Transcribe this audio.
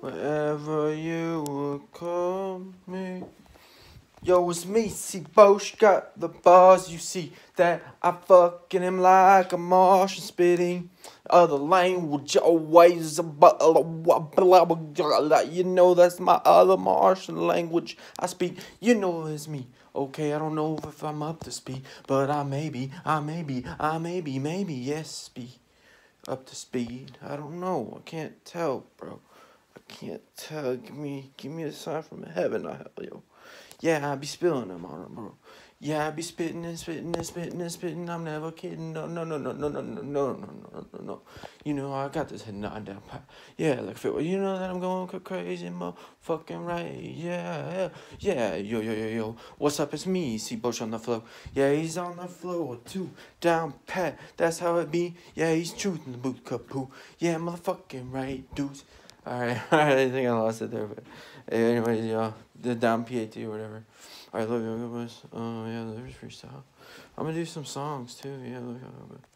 Wherever you would call me. Yo, it's me, see, Bosch got the bars, you see that I fucking him like a Martian spitting other language, always a blah, you know that's my other Martian language I speak, you know it's me, okay, I don't know if I'm up to speed, but I may be, I may be, I may be, maybe, yes, be up to speed, I don't know, I can't tell, bro can't tell. Give me, give me a sign from heaven. I will help you. Yeah, I be spilling them on them, bro. Yeah, I be spitting and spitting and spitting and spitting. I'm never kidding. No, no, no, no, no, no, no, no, no, no, no, no. You know I got this head nodding down pat. Yeah, like fit. You know that I'm going crazy, motherfucking right. Yeah, yeah, Yo, yo, yo, yo. What's up? It's me, C Bush on the flow. Yeah, he's on the floor too. Down pat. That's how it be. Yeah, he's truth in the boot cup poo. Yeah, motherfucking right, dudes. All right, I think I lost it there, but anyways, y'all, the down PAT or whatever. All right, love look at this. Oh yeah, there's freestyle. I'm gonna do some songs too. Yeah,